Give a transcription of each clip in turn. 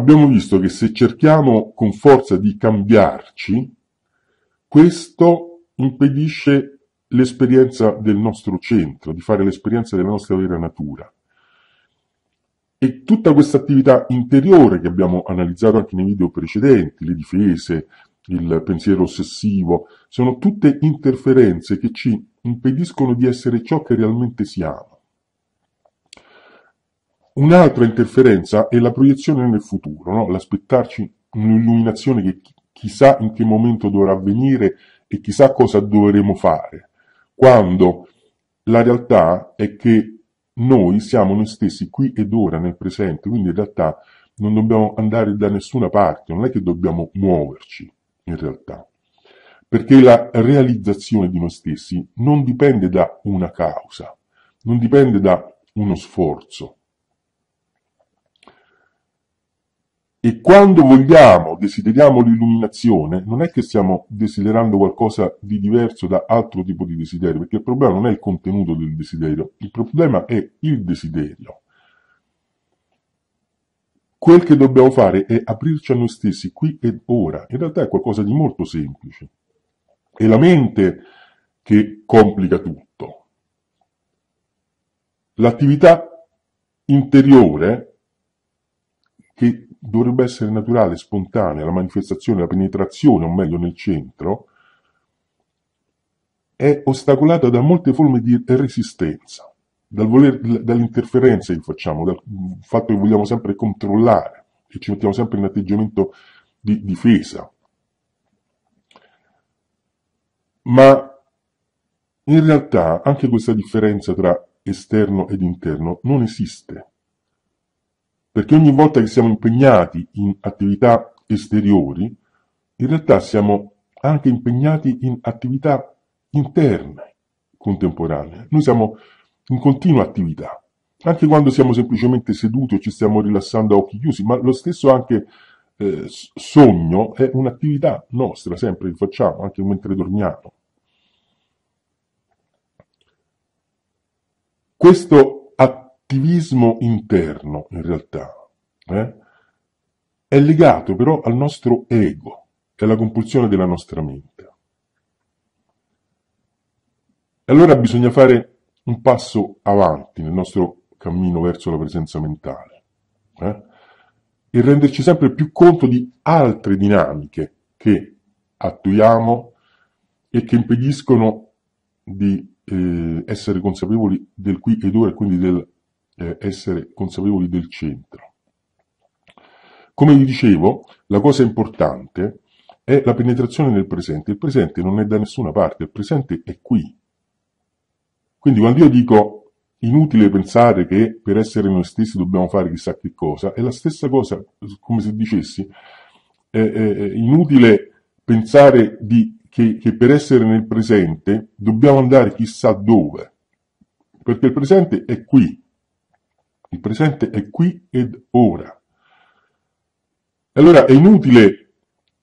abbiamo visto che se cerchiamo con forza di cambiarci, questo impedisce l'esperienza del nostro centro, di fare l'esperienza della nostra vera natura. E tutta questa attività interiore che abbiamo analizzato anche nei video precedenti, le difese, il pensiero ossessivo, sono tutte interferenze che ci impediscono di essere ciò che realmente siamo. Un'altra interferenza è la proiezione nel futuro, no? l'aspettarci un'illuminazione che chissà in che momento dovrà avvenire e chissà cosa dovremo fare, quando la realtà è che noi siamo noi stessi qui ed ora nel presente, quindi in realtà non dobbiamo andare da nessuna parte, non è che dobbiamo muoverci in realtà, perché la realizzazione di noi stessi non dipende da una causa, non dipende da uno sforzo, E quando vogliamo, desideriamo l'illuminazione, non è che stiamo desiderando qualcosa di diverso da altro tipo di desiderio, perché il problema non è il contenuto del desiderio, il problema è il desiderio. Quel che dobbiamo fare è aprirci a noi stessi qui ed ora. In realtà è qualcosa di molto semplice. È la mente che complica tutto. L'attività interiore che dovrebbe essere naturale, spontanea, la manifestazione, la penetrazione, o meglio nel centro, è ostacolata da molte forme di resistenza, dal voler, dall'interferenza che facciamo, dal fatto che vogliamo sempre controllare, che ci mettiamo sempre in atteggiamento di difesa. Ma in realtà anche questa differenza tra esterno ed interno non esiste perché ogni volta che siamo impegnati in attività esteriori, in realtà siamo anche impegnati in attività interne contemporanee. Noi siamo in continua attività, anche quando siamo semplicemente seduti o ci stiamo rilassando a occhi chiusi, ma lo stesso anche eh, sogno è un'attività nostra, sempre che facciamo, anche mentre dormiamo. Questo attivismo interno, in realtà, eh? è legato però al nostro ego, è la compulsione della nostra mente. E allora bisogna fare un passo avanti nel nostro cammino verso la presenza mentale eh? e renderci sempre più conto di altre dinamiche che attuiamo e che impediscono di eh, essere consapevoli del qui ed ora e quindi del eh, essere consapevoli del centro. Come vi dicevo, la cosa importante è la penetrazione nel presente. Il presente non è da nessuna parte, il presente è qui. Quindi quando io dico inutile pensare che per essere noi stessi dobbiamo fare chissà che cosa, è la stessa cosa come se dicessi è, è, è inutile pensare di, che, che per essere nel presente dobbiamo andare chissà dove, perché il presente è qui, il presente è qui ed ora. Allora è inutile,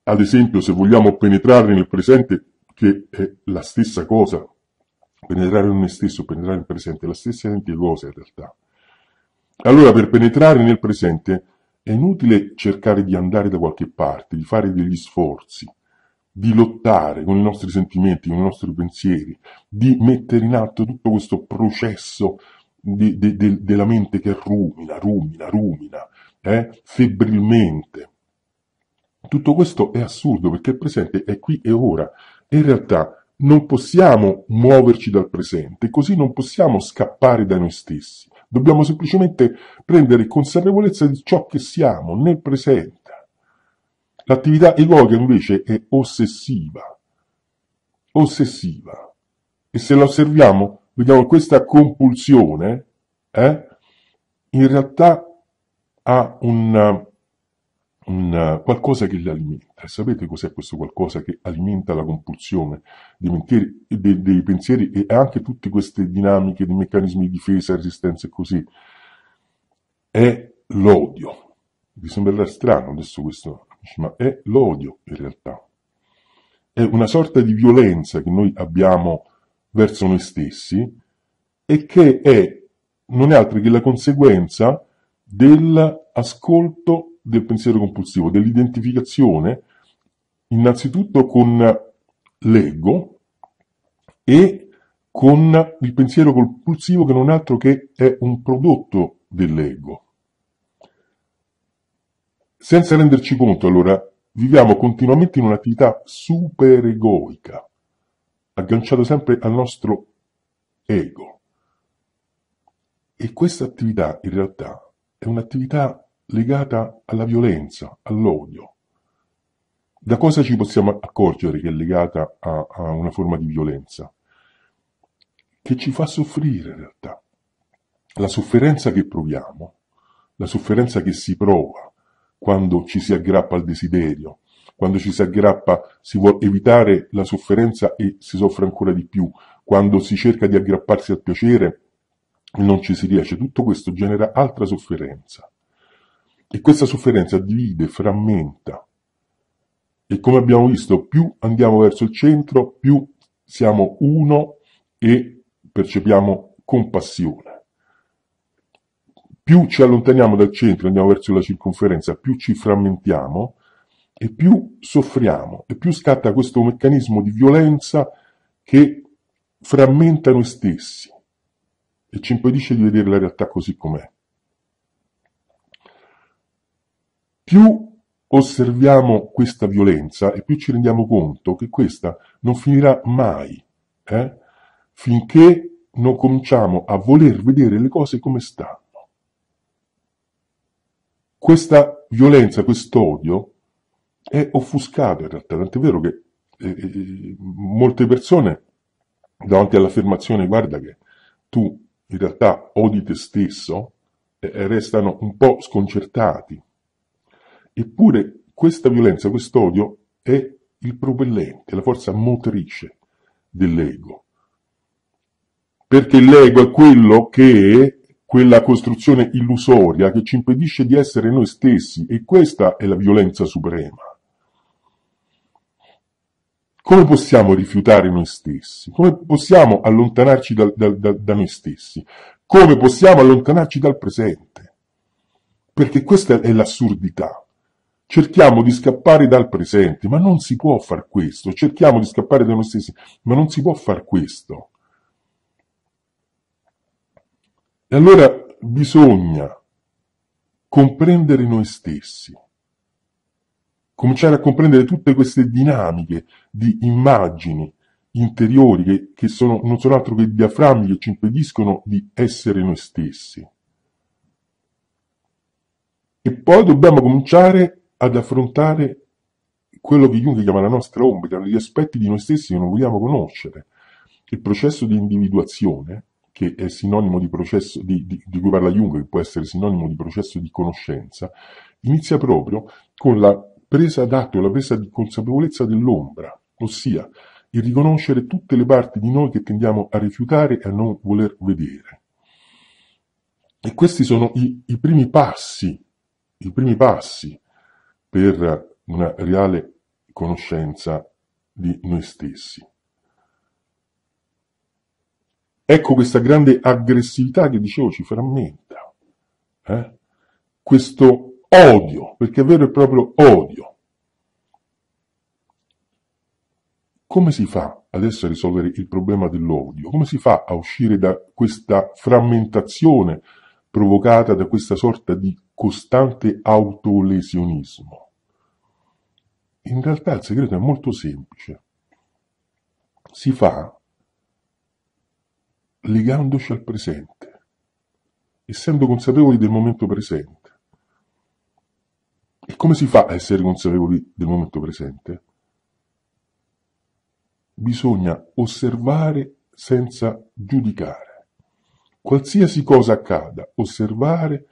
ad esempio, se vogliamo penetrare nel presente, che è la stessa cosa, penetrare in me stesso, penetrare nel presente, è la stessa cosa in realtà. Allora per penetrare nel presente è inutile cercare di andare da qualche parte, di fare degli sforzi, di lottare con i nostri sentimenti, con i nostri pensieri, di mettere in atto tutto questo processo de, de, de, della mente che rumina, rumina, rumina, eh, febbrilmente. Tutto questo è assurdo perché il presente è qui e ora. In realtà non possiamo muoverci dal presente, così non possiamo scappare da noi stessi. Dobbiamo semplicemente prendere consapevolezza di ciò che siamo nel presente. L'attività egoica invece è ossessiva, ossessiva. E se la osserviamo vediamo questa compulsione, eh, in realtà ha un, un, qualcosa che li alimenta. Sapete cos'è questo qualcosa che alimenta la compulsione dei, mentieri, dei, dei pensieri e anche tutte queste dinamiche di meccanismi di difesa, resistenza e così? È l'odio. Vi sembrerà strano adesso questo, ma è l'odio in realtà. È una sorta di violenza che noi abbiamo verso noi stessi e che è non è altro che la conseguenza dell'ascolto del pensiero compulsivo, dell'identificazione innanzitutto con l'ego e con il pensiero compulsivo che non è altro che è un prodotto dell'ego. Senza renderci conto, allora, viviamo continuamente in un'attività superegoica, agganciato sempre al nostro ego. E questa attività in realtà è un'attività legata alla violenza, all'odio. Da cosa ci possiamo accorgere che è legata a, a una forma di violenza? Che ci fa soffrire in realtà. La sofferenza che proviamo, la sofferenza che si prova quando ci si aggrappa al desiderio, quando ci si aggrappa si vuole evitare la sofferenza e si soffre ancora di più. Quando si cerca di aggrapparsi al piacere e non ci si riesce. Tutto questo genera altra sofferenza. E questa sofferenza divide, frammenta. E come abbiamo visto, più andiamo verso il centro, più siamo uno e percepiamo compassione più ci allontaniamo dal centro, andiamo verso la circonferenza, più ci frammentiamo e più soffriamo e più scatta questo meccanismo di violenza che frammenta noi stessi e ci impedisce di vedere la realtà così com'è. Più osserviamo questa violenza e più ci rendiamo conto che questa non finirà mai, eh? finché non cominciamo a voler vedere le cose come stanno. Questa violenza, quest'odio, è offuscato in realtà, tant'è vero che eh, eh, molte persone davanti all'affermazione guarda che tu in realtà odi te stesso eh, restano un po' sconcertati. Eppure questa violenza, questo odio è il propellente, la forza motrice dell'ego. Perché l'ego è quello che è quella costruzione illusoria che ci impedisce di essere noi stessi e questa è la violenza suprema. Come possiamo rifiutare noi stessi? Come possiamo allontanarci da, da, da, da noi stessi? Come possiamo allontanarci dal presente? Perché questa è l'assurdità. Cerchiamo di scappare dal presente, ma non si può far questo. Cerchiamo di scappare da noi stessi, ma non si può far questo. E allora bisogna comprendere noi stessi cominciare a comprendere tutte queste dinamiche di immagini interiori che, che sono, non sono altro che diaframmi che ci impediscono di essere noi stessi. E poi dobbiamo cominciare ad affrontare quello che Jung chiama la nostra ombra, gli aspetti di noi stessi che non vogliamo conoscere. Il processo di individuazione, che è sinonimo di processo di, di, di cui parla Jung, che può essere sinonimo di processo di conoscenza, inizia proprio con la presa ad la presa di consapevolezza dell'ombra, ossia il riconoscere tutte le parti di noi che tendiamo a rifiutare e a non voler vedere. E questi sono i, i primi passi, i primi passi per una reale conoscenza di noi stessi. Ecco questa grande aggressività che dicevo ci frammenta, eh? questo odio, perché è vero e proprio odio, come si fa adesso a risolvere il problema dell'odio? Come si fa a uscire da questa frammentazione provocata da questa sorta di costante autolesionismo? In realtà il segreto è molto semplice. Si fa legandoci al presente, essendo consapevoli del momento presente. E come si fa a essere consapevoli del momento presente? bisogna osservare senza giudicare. Qualsiasi cosa accada, osservare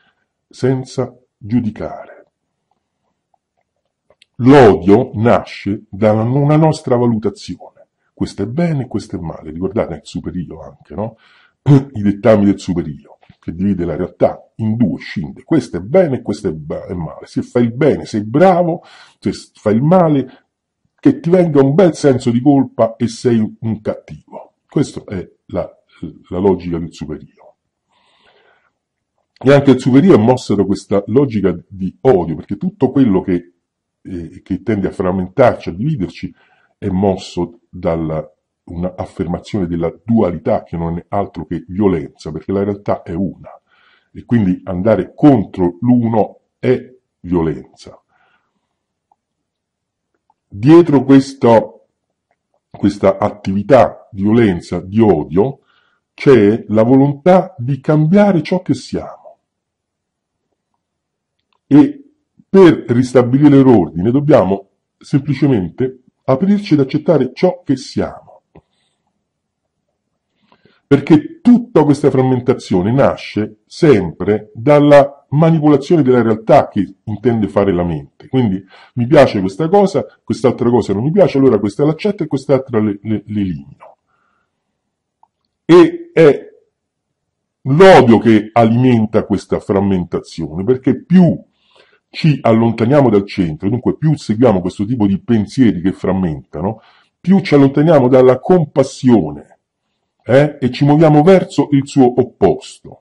senza giudicare. L'odio nasce da una nostra valutazione. Questo è bene questo è male. Ricordate il superio anche, no? I dettami del superio, che divide la realtà in due, scinde. Questo è bene e questo è, male. Se fai il bene sei bravo, se fai il male che ti venga un bel senso di colpa e sei un cattivo. Questa è la, la logica del superio. E anche il superio è mosso da questa logica di odio, perché tutto quello che, eh, che tende a frammentarci, a dividerci, è mosso da un'affermazione della dualità che non è altro che violenza, perché la realtà è una. E quindi andare contro l'uno è violenza. Dietro questa, questa attività di violenza, di odio, c'è la volontà di cambiare ciò che siamo. E per ristabilire l'ordine dobbiamo semplicemente aprirci ad accettare ciò che siamo. Perché tutta questa frammentazione nasce sempre dalla manipolazione della realtà che intende fare la mente. Quindi mi piace questa cosa, quest'altra cosa non mi piace, allora questa l'accetto e quest'altra l'elimino. E è l'odio che alimenta questa frammentazione, perché più ci allontaniamo dal centro, dunque più seguiamo questo tipo di pensieri che frammentano, più ci allontaniamo dalla compassione eh, e ci muoviamo verso il suo opposto.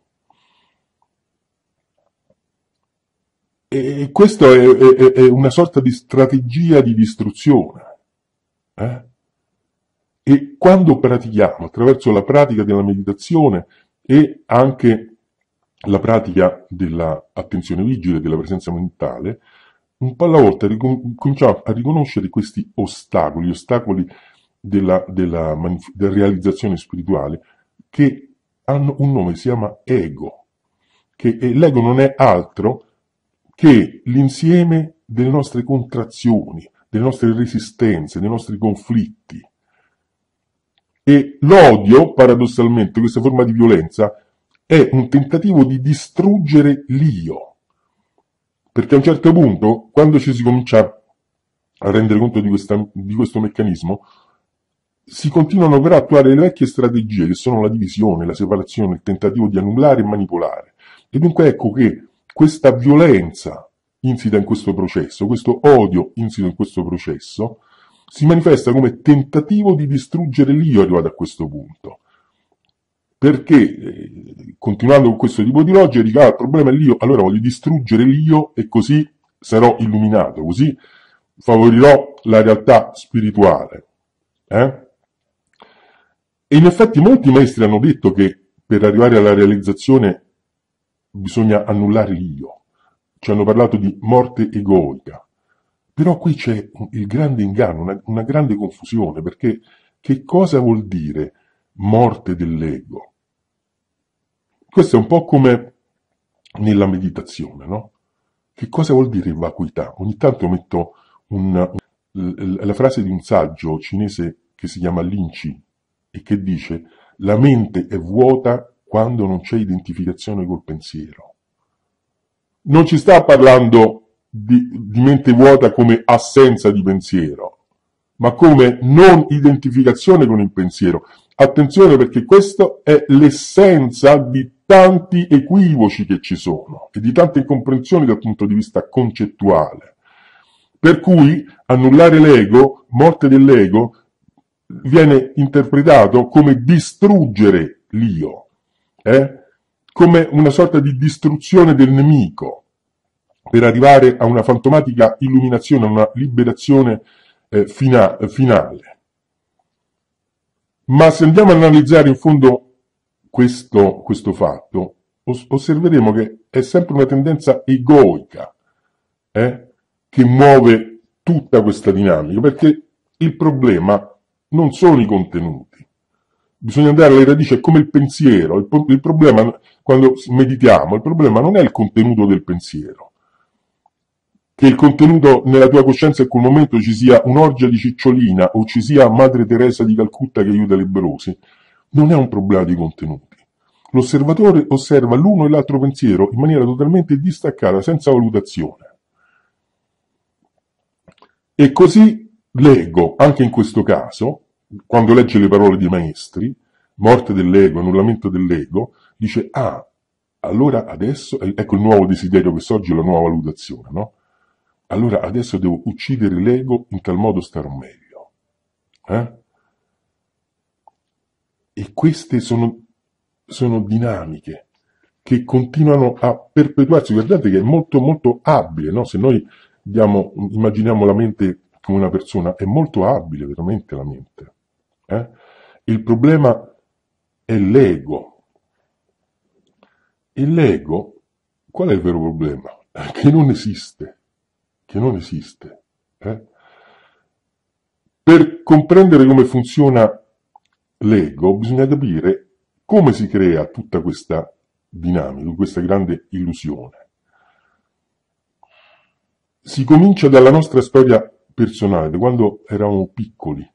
E questa è, è, è, una sorta di strategia di distruzione. Eh? E quando pratichiamo, attraverso la pratica della meditazione e anche la pratica dell'attenzione vigile, della presenza mentale, un po' alla volta cominciamo a riconoscere questi ostacoli, gli ostacoli della, della, della realizzazione spirituale, che hanno un nome, si chiama ego, che l'ego non è altro che che l'insieme delle nostre contrazioni, delle nostre resistenze, dei nostri conflitti e l'odio, paradossalmente, questa forma di violenza, è un tentativo di distruggere l'io. Perché a un certo punto, quando ci si comincia a rendere conto di, questa, di questo meccanismo, si continuano però a attuare le vecchie strategie che sono la divisione, la separazione, il tentativo di annullare e manipolare. E dunque ecco che questa violenza insita in questo processo, questo odio insito in questo processo, si manifesta come tentativo di distruggere l'io arrivato a questo punto. Perché, eh, continuando con questo tipo di logica, dica, ah, il problema è l'io, allora voglio distruggere l'io e così sarò illuminato, così favorirò la realtà spirituale. Eh? E in effetti molti maestri hanno detto che per arrivare alla realizzazione bisogna annullare l'io. Ci hanno parlato di morte egoica. Però qui c'è il grande inganno, una, una grande confusione, perché che cosa vuol dire morte dell'ego? Questo è un po' come nella meditazione, no? Che cosa vuol dire vacuità? Ogni tanto metto una, la frase di un saggio cinese che si chiama Lin Chi e che dice la mente è vuota quando non c'è identificazione col pensiero. Non ci sta parlando di, di mente vuota come assenza di pensiero, ma come non identificazione con il pensiero. Attenzione perché questa è l'essenza di tanti equivoci che ci sono e di tante incomprensioni dal punto di vista concettuale. Per cui annullare l'ego, morte dell'ego, viene interpretato come distruggere l'io eh? come una sorta di distruzione del nemico per arrivare a una fantomatica illuminazione, a una liberazione eh, fina- finale. Ma se andiamo ad analizzare in fondo questo, questo fatto, os- osserveremo che è sempre una tendenza egoica eh, che muove tutta questa dinamica, perché il problema non sono i contenuti, Bisogna andare alle radici, è come il pensiero. Il, il problema, quando meditiamo, il problema non è il contenuto del pensiero. Che il contenuto nella tua coscienza in quel momento ci sia un'orgia di cicciolina o ci sia Madre Teresa di Calcutta che aiuta le brosi, non è un problema di contenuti. L'osservatore osserva l'uno e l'altro pensiero in maniera totalmente distaccata, senza valutazione. E così leggo, anche in questo caso, quando legge le parole dei maestri, morte dell'ego, annullamento dell'ego, dice, ah, allora adesso, eh, ecco il nuovo desiderio che sorge, la nuova valutazione, no? Allora adesso devo uccidere l'ego, in tal modo starò meglio. Eh? E queste sono, sono dinamiche che continuano a perpetuarsi. Guardate che è molto molto abile, no? se noi diamo, immaginiamo la mente come una persona, è molto abile veramente la mente. Eh? Il problema è l'ego. E l'ego, qual è il vero problema? Eh, che non esiste, che non esiste. Eh? Per comprendere come funziona l'ego bisogna capire come si crea tutta questa dinamica, questa grande illusione. Si comincia dalla nostra storia personale, da quando eravamo piccoli,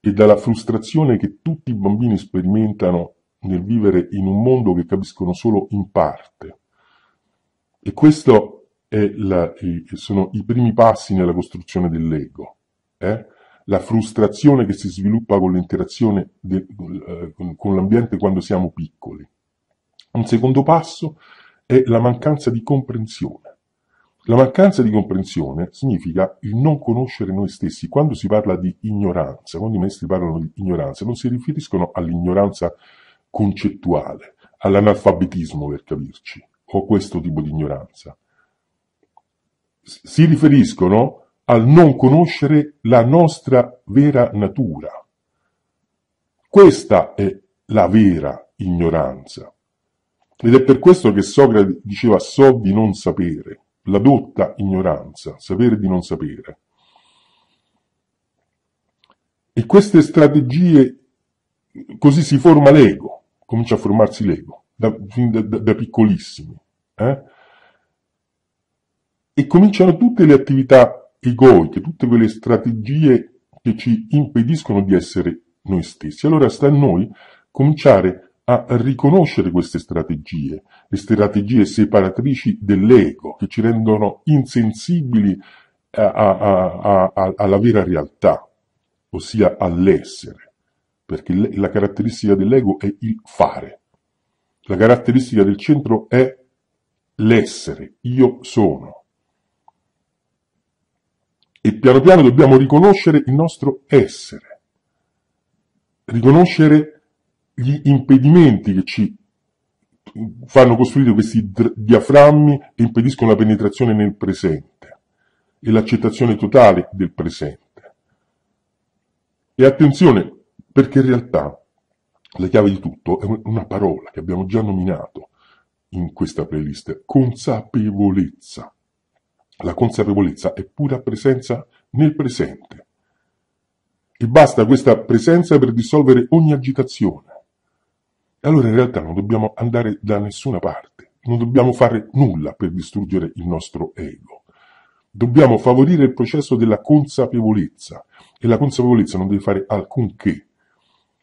e dalla frustrazione che tutti i bambini sperimentano nel vivere in un mondo che capiscono solo in parte. E questi sono i primi passi nella costruzione dell'ego. Eh? La frustrazione che si sviluppa con l'interazione de, eh, con l'ambiente quando siamo piccoli. Un secondo passo è la mancanza di comprensione. La mancanza di comprensione significa il non conoscere noi stessi. Quando si parla di ignoranza, quando i maestri parlano di ignoranza, non si riferiscono all'ignoranza concettuale, all'analfabetismo per capirci, o questo tipo di ignoranza. Si riferiscono al non conoscere la nostra vera natura. Questa è la vera ignoranza. Ed è per questo che Socrate diceva so di non sapere la dotta ignoranza, sapere di non sapere. E queste strategie, così si forma l'ego, comincia a formarsi l'ego, da, da, da piccolissimi. Eh? E cominciano tutte le attività egoiche, tutte quelle strategie che ci impediscono di essere noi stessi. Allora sta a noi cominciare a a riconoscere queste strategie, le strategie separatrici dell'ego che ci rendono insensibili a, a, a, alla vera realtà, ossia all'essere, perché le, la caratteristica dell'ego è il fare, la caratteristica del centro è l'essere, io sono. E piano piano dobbiamo riconoscere il nostro essere, riconoscere gli impedimenti che ci fanno costruire questi diaframmi che impediscono la penetrazione nel presente e l'accettazione totale del presente. E attenzione, perché in realtà la chiave di tutto è una parola che abbiamo già nominato in questa playlist, consapevolezza. La consapevolezza è pura presenza nel presente. E basta questa presenza per dissolvere ogni agitazione allora in realtà non dobbiamo andare da nessuna parte, non dobbiamo fare nulla per distruggere il nostro ego. Dobbiamo favorire il processo della consapevolezza e la consapevolezza non deve fare alcunché.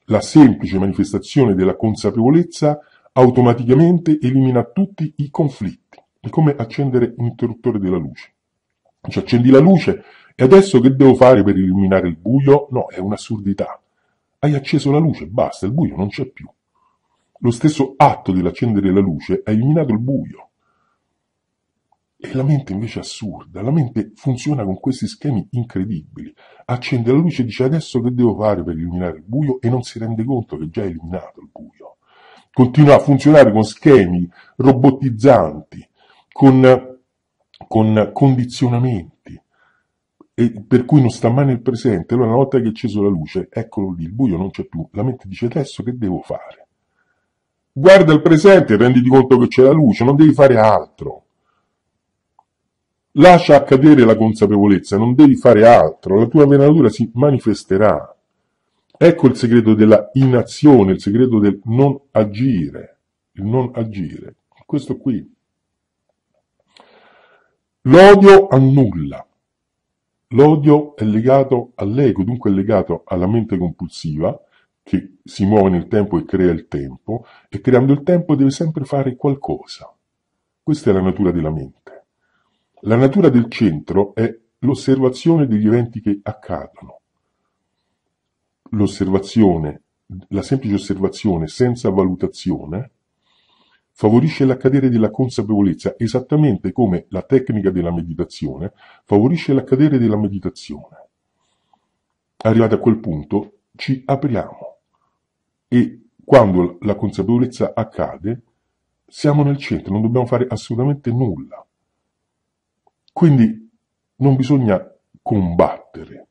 La semplice manifestazione della consapevolezza automaticamente elimina tutti i conflitti. È come accendere un interruttore della luce. Ci accendi la luce e adesso che devo fare per eliminare il buio? No, è un'assurdità. Hai acceso la luce, basta, il buio non c'è più. Lo stesso atto dell'accendere la luce ha eliminato il buio. E la mente invece è assurda, la mente funziona con questi schemi incredibili. Accende la luce e dice adesso che devo fare per eliminare il buio e non si rende conto che già è eliminato il buio. Continua a funzionare con schemi robotizzanti, con, con condizionamenti, per cui non sta mai nel presente. Allora una volta che è acceso la luce, eccolo lì, il buio non c'è più. La mente dice adesso che devo fare? Guarda il presente e renditi conto che c'è la luce, non devi fare altro. Lascia accadere la consapevolezza, non devi fare altro, la tua vera natura si manifesterà. Ecco il segreto della inazione, il segreto del non agire, il non agire. Questo qui. L'odio annulla. L'odio è legato all'ego, dunque è legato alla mente compulsiva, che si muove nel tempo e crea il tempo, e creando il tempo deve sempre fare qualcosa. Questa è la natura della mente. La natura del centro è l'osservazione degli eventi che accadono. L'osservazione, la semplice osservazione senza valutazione, favorisce l'accadere della consapevolezza, esattamente come la tecnica della meditazione favorisce l'accadere della meditazione. Arrivati a quel punto, ci apriamo e quando la consapevolezza accade, siamo nel centro, non dobbiamo fare assolutamente nulla. Quindi non bisogna combattere.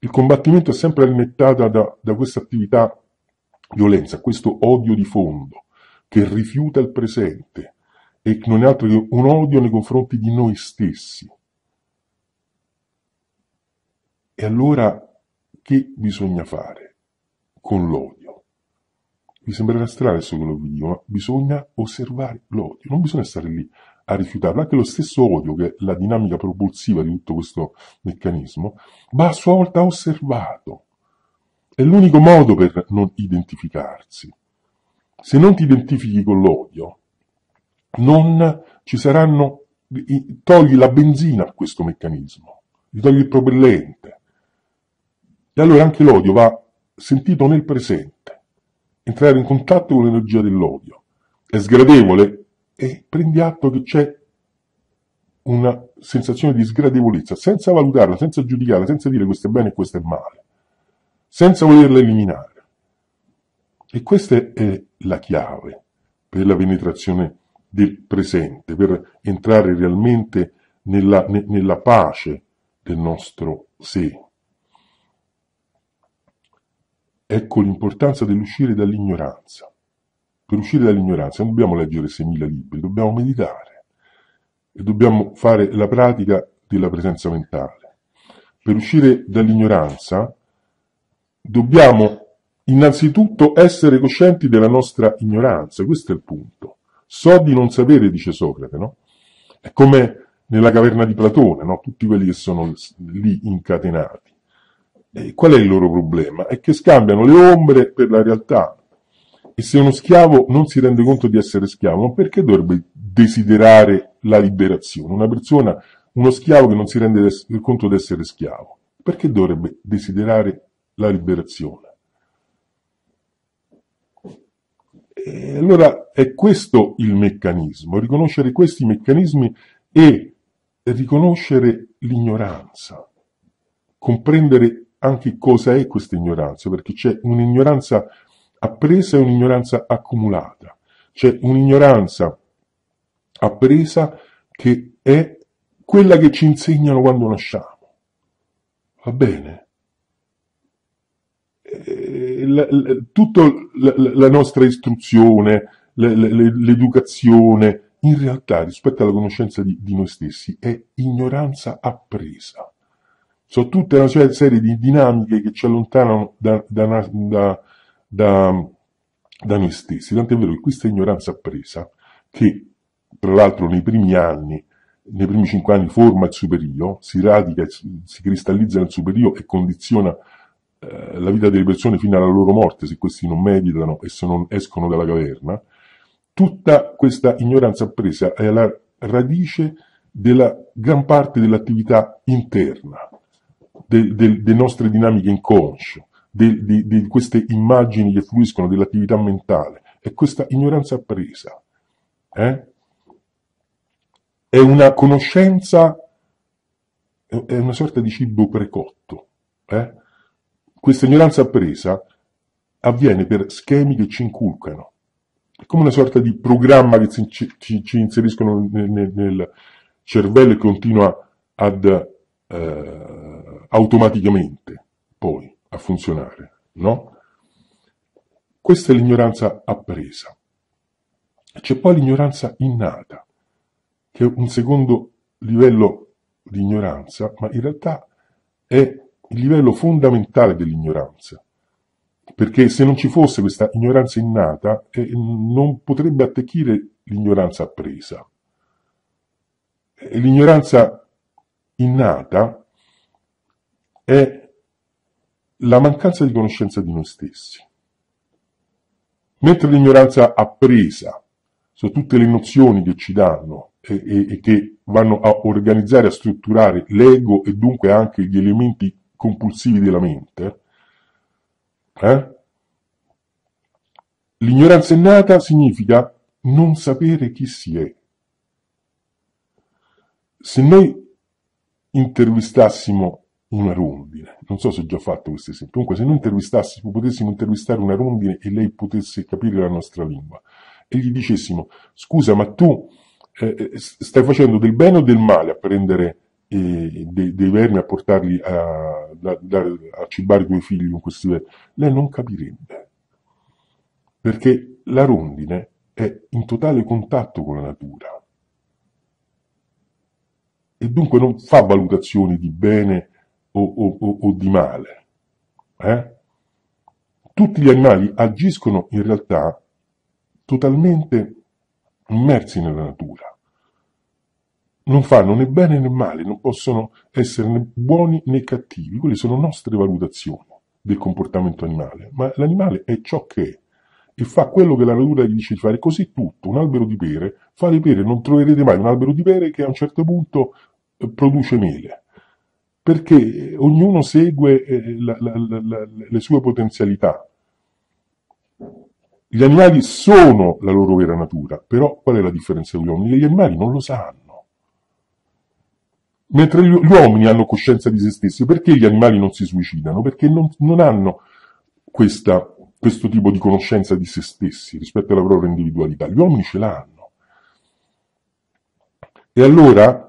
Il combattimento è sempre annettato da, da questa attività violenza, questo odio di fondo che rifiuta il presente e non è altro che un odio nei confronti di noi stessi. E allora che bisogna fare con l'odio? Mi sembrerà strano solo video, ma bisogna osservare l'odio, non bisogna stare lì a rifiutarlo. Anche lo stesso odio, che è la dinamica propulsiva di tutto questo meccanismo, va a sua volta osservato. È l'unico modo per non identificarsi. Se non ti identifichi con l'odio, non ci saranno, togli la benzina a questo meccanismo, gli togli il propellente. E allora anche l'odio va sentito nel presente entrare in contatto con l'energia dell'odio. È sgradevole e prendi atto che c'è una sensazione di sgradevolezza, senza valutarla, senza giudicarla, senza dire questo è bene e questo è male, senza volerla eliminare. E questa è la chiave per la penetrazione del presente, per entrare realmente nella, ne, nella pace del nostro sé, Ecco l'importanza dell'uscire dall'ignoranza. Per uscire dall'ignoranza non dobbiamo leggere 6.000 libri, dobbiamo meditare e dobbiamo fare la pratica della presenza mentale. Per uscire dall'ignoranza dobbiamo innanzitutto essere coscienti della nostra ignoranza, questo è il punto. So di non sapere, dice Socrate, no? È come nella caverna di Platone, no? tutti quelli che sono lì incatenati. E qual è il loro problema? È che scambiano le ombre per la realtà. E se uno schiavo non si rende conto di essere schiavo, perché dovrebbe desiderare la liberazione? Una persona, uno schiavo che non si rende conto di essere schiavo, perché dovrebbe desiderare la liberazione? E allora è questo il meccanismo, riconoscere questi meccanismi e riconoscere l'ignoranza, comprendere anche cosa è questa ignoranza, perché c'è un'ignoranza appresa e un'ignoranza accumulata, c'è un'ignoranza appresa che è quella che ci insegnano quando nasciamo. Va bene? Eh, Tutta la nostra istruzione, l'educazione, in realtà rispetto alla conoscenza di, noi stessi, è ignoranza appresa sono tutta una serie di dinamiche che ci allontanano da, da, da, da noi stessi. Tant'è vero che questa ignoranza appresa, che tra l'altro nei primi anni nei primi cinque anni forma il superio, si radica, si cristallizza nel superio e condiziona eh, la vita delle persone fino alla loro morte, se questi non meditano e se non escono dalla caverna, tutta questa ignoranza appresa è la radice della gran parte dell'attività interna de, de, delle nostre dinamiche inconscio, di queste immagini che fluiscono dell'attività mentale. È questa ignoranza appresa. Eh? È una conoscenza, è una sorta di cibo precotto. Eh? Questa ignoranza appresa avviene per schemi che ci inculcano. È come una sorta di programma che ci, ci, ci inseriscono nel, nel, nel, cervello e continua ad eh, automaticamente poi a funzionare, no? Questa è l'ignoranza appresa. C'è poi l'ignoranza innata, che è un secondo livello di ignoranza, ma in realtà è il livello fondamentale dell'ignoranza. Perché se non ci fosse questa ignoranza innata, eh, non potrebbe attecchire l'ignoranza appresa. L'ignoranza innata è la mancanza di conoscenza di noi stessi. Mentre l'ignoranza appresa su tutte le nozioni che ci danno e, e, e che vanno a organizzare, a strutturare l'ego e dunque anche gli elementi compulsivi della mente, eh? L'ignoranza innata significa non sapere chi si è. Se noi intervistassimo una rondine. Non so se ho già fatto questo esempio. Comunque, se noi intervistassimo, potessimo intervistare una rondine e lei potesse capire la nostra lingua e gli dicessimo: Scusa, ma tu eh, eh stai facendo del bene o del male a prendere eh, dei, dei vermi, a portarli a, da, da, a cibare i tuoi figli con questi vermi? Lei non capirebbe perché la rondine è in totale contatto con la natura e dunque non fa valutazioni di bene o, o, o, o di male. Eh? Tutti gli animali agiscono in realtà totalmente immersi nella natura. Non fanno né bene né male, non possono essere né buoni né cattivi, quelle sono nostre valutazioni del comportamento animale, ma l'animale è ciò che è e fa quello che la natura gli dice di fare, così tutto, un albero di pere fa le pere, non troverete mai un albero di pere che a un certo punto produce mele, perché ognuno segue eh, la, la, la, le sue potenzialità. Gli animali sono la loro vera natura, però qual è la differenza con gli uomini? Gli animali non lo sanno. Mentre gli, gli uomini hanno coscienza di se stessi, perché gli animali non si suicidano? Perché non, non hanno questa, questo tipo di conoscenza di se stessi rispetto alla propria individualità. Gli uomini ce l'hanno. E allora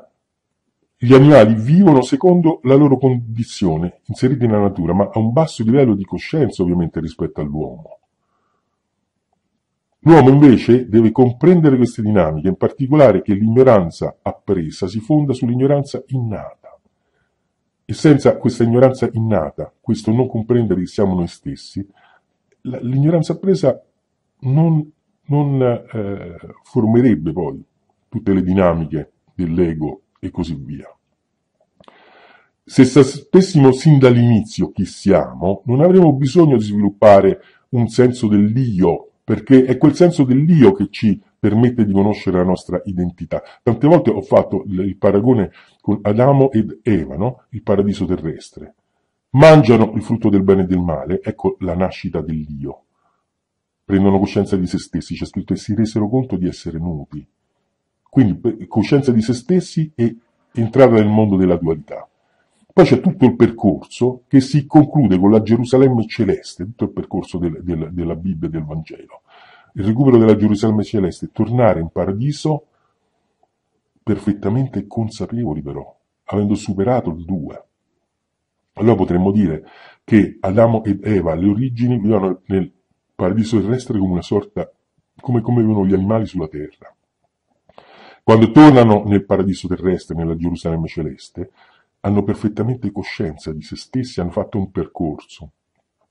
gli animali vivono secondo la loro condizione, inseriti nella natura, ma a un basso livello di coscienza ovviamente rispetto all'uomo. L'uomo invece deve comprendere queste dinamiche, in particolare che l'ignoranza appresa si fonda sull'ignoranza innata. E senza questa ignoranza innata, questo non comprendere che siamo noi stessi, l'ignoranza appresa non, non eh, formerebbe poi tutte le dinamiche dell'ego e così via. Se sapessimo sin dall'inizio chi siamo, non avremmo bisogno di sviluppare un senso dell'io, perché è quel senso dell'io che ci permette di conoscere la nostra identità. Tante volte ho fatto il paragone con Adamo ed Eva, no? il paradiso terrestre. Mangiano il frutto del bene e del male, ecco la nascita dell'io. Prendono coscienza di se stessi, c'è scritto, e si resero conto di essere nudi. Quindi coscienza di se stessi e entrata nel mondo della dualità. Poi c'è tutto il percorso che si conclude con la Gerusalemme celeste, tutto il percorso del, del, della Bibbia e del Vangelo. Il recupero della Gerusalemme celeste, tornare in paradiso perfettamente consapevoli però, avendo superato il 2. Allora potremmo dire che Adamo ed Eva alle origini vivono nel paradiso terrestre come una sorta, come, come vivono gli animali sulla terra. Quando tornano nel paradiso terrestre, nella Gerusalemme celeste, hanno perfettamente coscienza di se stessi, hanno fatto un percorso.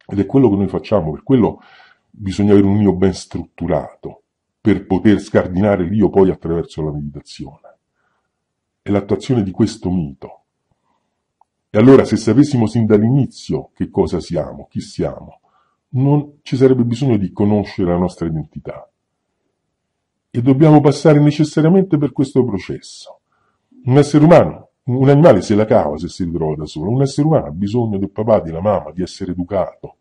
Ed è quello che noi facciamo, per quello bisogna avere un io ben strutturato, per poter scardinare l'io poi attraverso la meditazione. È l'attuazione di questo mito. E allora se sapessimo sin dall'inizio che cosa siamo, chi siamo, non ci sarebbe bisogno di conoscere la nostra identità, e dobbiamo passare necessariamente per questo processo. Un essere umano, un animale se la cava se si ritrova da solo, un essere umano ha bisogno del papà, della mamma, di essere educato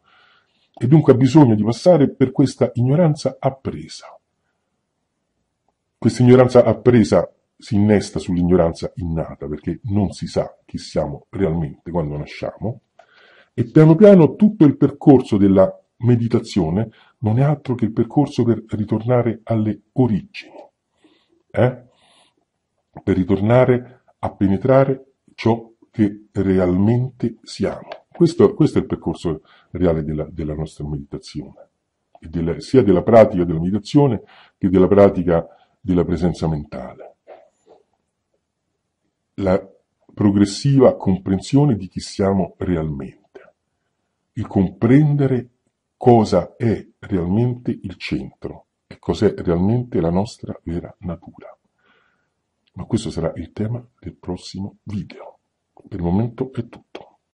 e dunque ha bisogno di passare per questa ignoranza appresa. Questa ignoranza appresa si innesta sull'ignoranza innata perché non si sa chi siamo realmente quando nasciamo e piano piano tutto il percorso della meditazione non è altro che il percorso per ritornare alle origini, eh? per ritornare a penetrare ciò che realmente siamo. Questo, questo è il percorso reale della, della nostra meditazione, della, sia della pratica della meditazione che della pratica della presenza mentale. La progressiva comprensione di chi siamo realmente, il comprendere cosa è realmente il centro e cos'è realmente la nostra vera natura. Ma questo sarà il tema del prossimo video. Per il momento è tutto.